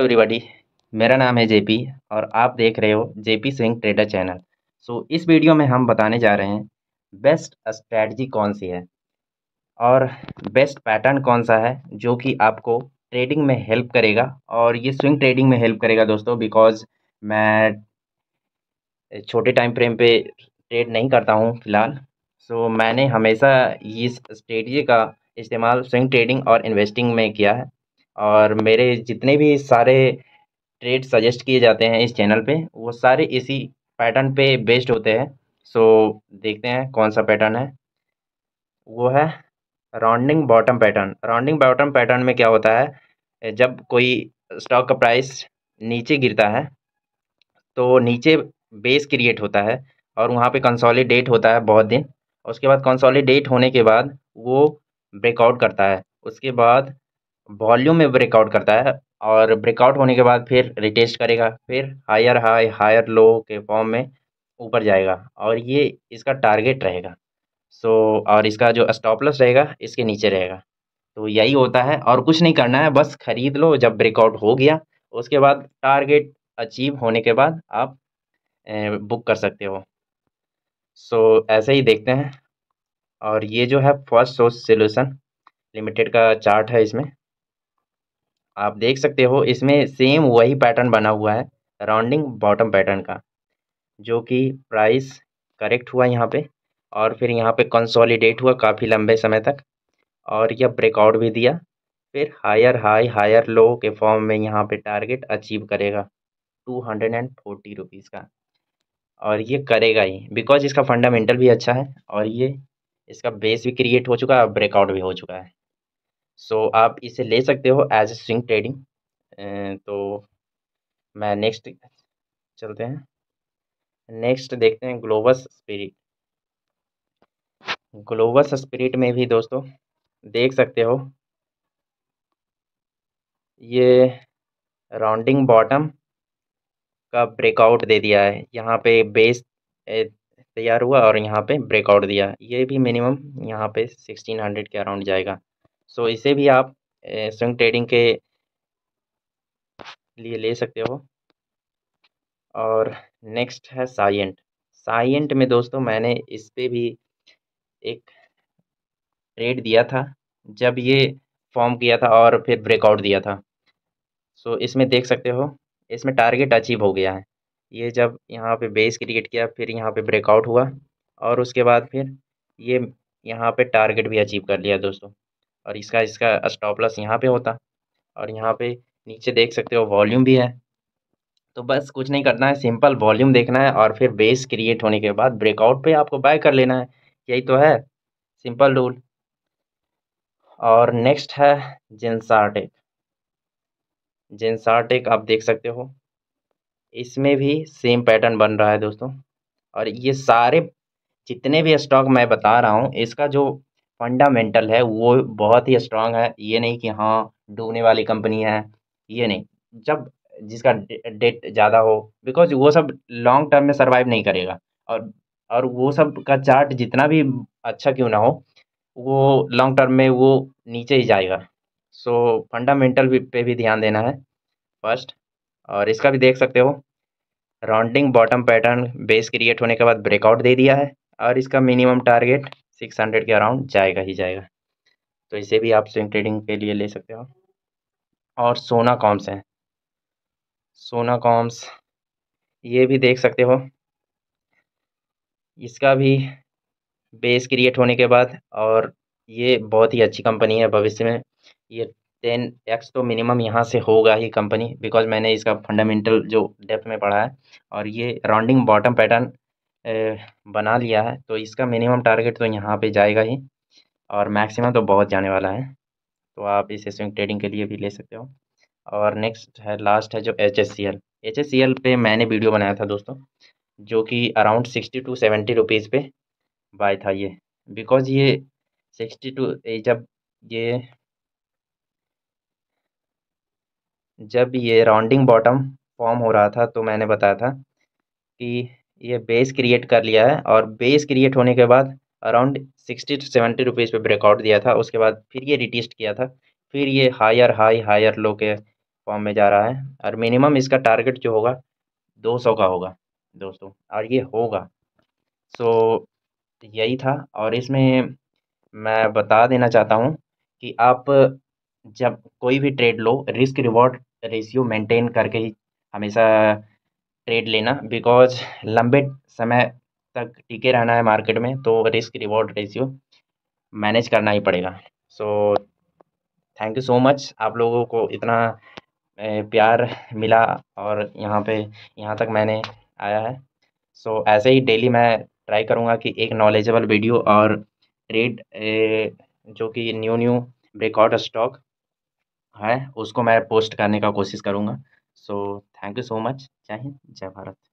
everybody मेरा नाम है जेपी और आप देख रहे हो JP Singh trader channel so इस वीडियो में हम बताने जा रहे हैं बेस्ट स्ट्रेटजी कौन सी है और बेस्ट पैटर्न कौन सा है जो कि आपको ट्रेडिंग में हेल्प करेगा और ये स्विंग ट्रेडिंग में हेल्प करेगा दोस्तों बिकॉज मैं छोटे टाइम फ्रेम पे ट्रेड नहीं करता हूँ फिलहाल सो so, मैंने हमेशा इस स्ट्रेटजी का इस्तेमाल स्विंग ट्रेडिंग और इन्वेस्टिंग में किया है और मेरे जितने भी सारे ट्रेड सजेस्ट किए जाते हैं इस चैनल पे वो सारे इसी पैटर्न पे बेस्ड होते हैं सो देखते हैं कौन सा पैटर्न है वो है rounding bottom pattern rounding bottom pattern में क्या होता है जब कोई स्टॉक का प्राइस नीचे गिरता है तो नीचे बेस क्रिएट होता है और वहाँ पे कंसोलिडेट होता है बहुत दिन उसके बाद कंसोलिडेट होने के बाद वो ब्रेकआउट करता है उसके बाद वॉल्यूम में ब्रेकआउट करता है और ब्रेकआउट होने के बाद फिर रिटेस्ट करेगा फिर हायर हाई हायर लो के फॉर्म में ऊपर जाएगा और ये इसका टारगेट रहेगा सो so, और इसका जो स्टॉपलस रहेगा इसके नीचे रहेगा तो यही होता है और कुछ नहीं करना है बस खरीद लो जब ब्रेकआउट हो गया उसके बाद टारगेट अचीव होने के बाद आप बुक eh, कर सकते हो सो so, ऐसे ही देखते हैं और ये जो है फर्स्ट सोर्स सोल्यूशन लिमिटेड का चार्ट है इसमें आप देख सकते हो इसमें सेम वही पैटर्न बना हुआ है राउंडिंग बॉटम पैटर्न का जो कि प्राइस करेक्ट हुआ यहाँ पे और फिर यहाँ पे कंसोलिडेट हुआ काफ़ी लंबे समय तक और यह ब्रेकआउट भी दिया फिर हायर हाई हायर लो के फॉर्म में यहाँ पे टारगेट अचीव करेगा two hundred and forty rupees का और ये करेगा ही बिकॉज इसका फंडामेंटल भी अच्छा है और ये इसका बेस भी क्रिएट हो चुका है और ब्रेकआउट भी हो चुका है सो आप इसे ले सकते हो एज ए स्विंग ट्रेडिंग तो मैं नेक्स्ट चलते हैं नेक्स्ट देखते हैं ग्लोबस स्पिरिट ग्लोबस स्पिरिट में भी दोस्तों देख सकते हो ये राउंडिंग बॉटम का ब्रेकआउट दे दिया है यहाँ पे बेस तैयार हुआ और यहाँ पे ब्रेकआउट दिया ये भी मिनिमम यहाँ पे सिक्सटीन हंड्रेड के अराउंड जाएगा सो इसे भी आप स्विंग ट्रेडिंग के लिए ले सकते हो और नेक्स्ट है साइंट साइंट में दोस्तों मैंने इस पर भी एक ट्रेड दिया था जब ये फॉर्म किया था और फिर ब्रेकआउट दिया था सो so, इसमें देख सकते हो इसमें टारगेट अचीव हो गया है ये जब यहाँ पे बेस क्रिएट किया फिर यहाँ पे ब्रेकआउट हुआ और उसके बाद फिर ये यहाँ पे टारगेट भी अचीव कर लिया दोस्तों और इसका इसका स्टॉप लॉस यहाँ पे होता और यहाँ पे नीचे देख सकते हो वॉल्यूम भी है तो बस कुछ नहीं करना है सिंपल वॉल्यूम देखना है और फिर बेस क्रिएट होने के बाद ब्रेकआउट पे आपको बाय कर लेना है यही तो है सिंपल रूल और नेक्स्ट है जिनसार्टेक जिनसार्टेक आप देख सकते हो इसमें भी सेम पैटर्न बन रहा है दोस्तों और ये सारे जितने भी स्टॉक मैं बता रहा हूँ इसका जो फंडामेंटल है वो बहुत ही स्ट्रांग है ये नहीं कि हाँ डूबने वाली कंपनी है ये नहीं जब जिसका डेट ज़्यादा हो बिकॉज वो सब लॉन्ग टर्म में सर्वाइव नहीं करेगा और और वो सब का चार्ट जितना भी अच्छा क्यों ना हो वो लॉन्ग टर्म में वो नीचे ही जाएगा सो so, फंडामेंटल भी पे भी ध्यान देना है फर्स्ट और इसका भी देख सकते हो rounding bottom pattern base create होने के बाद ब्रेकआउट दे दिया है और इसका मिनिमम टारगेट सिक्स हंड्रेड के अराउंड जाएगा ही जाएगा तो इसे भी आप स्विंग ट्रेडिंग के लिए ले सकते हो और सोना कॉम्स हैं सोना कॉम्स ये भी देख सकते हो इसका भी बेस क्रिएट होने के बाद और ये बहुत ही अच्छी कंपनी है भविष्य में ये टेन एक्स तो मिनिमम यहाँ से होगा ही कंपनी बिकॉज मैंने इसका फंडामेंटल जो डेप्थ में पढ़ा है और ये राउंडिंग बॉटम पैटर्न बना लिया है तो इसका मिनिमम टारगेट तो यहाँ पे जाएगा ही और मैक्सिमम तो बहुत जाने वाला है तो आप इसे स्विंग ट्रेडिंग के लिए भी ले सकते हो और नेक्स्ट है लास्ट है जो H S C L H S C L मैंने वीडियो बनाया था दोस्तों जो कि around sixty two seventy rupees पे बाय था ये बिकॉज ये सिक्सटी टू जब ये जब ये राउंडिंग बॉटम फॉर्म हो रहा था तो मैंने बताया था कि ये बेस क्रिएट कर लिया है और बेस क्रिएट होने के बाद around sixty two seventy rupees पर ब्रेकआउट दिया था उसके बाद फिर ये रिटेस्ट किया था फिर ये हायर हाई हायर लो के फॉर्म में जा रहा है और मिनिमम इसका टारगेट जो होगा दो सौ का होगा दोस्तों और ये होगा सो so, यही था और इसमें मैं बता देना चाहता हूँ कि आप जब कोई भी ट्रेड लो रिस्क रिवॉर्ड रेशियो मेंटेन करके ही हमेशा ट्रेड लेना बिकॉज लंबे समय तक टिके रहना है मार्केट में तो रिस्क रिवॉर्ड रेशियो मैनेज करना ही पड़ेगा so thank you so much आप लोगों को इतना प्यार मिला और यहाँ पे यहाँ तक मैंने आया है सो so, ऐसे ही डेली मैं ट्राई करूँगा कि एक नॉलेजेबल वीडियो और ट्रेड जो कि न्यू न्यू ब्रेकआउट स्टॉक है उसको मैं पोस्ट करने का कोशिश करूँगा so so, thank you so much जय हिंद जय भारत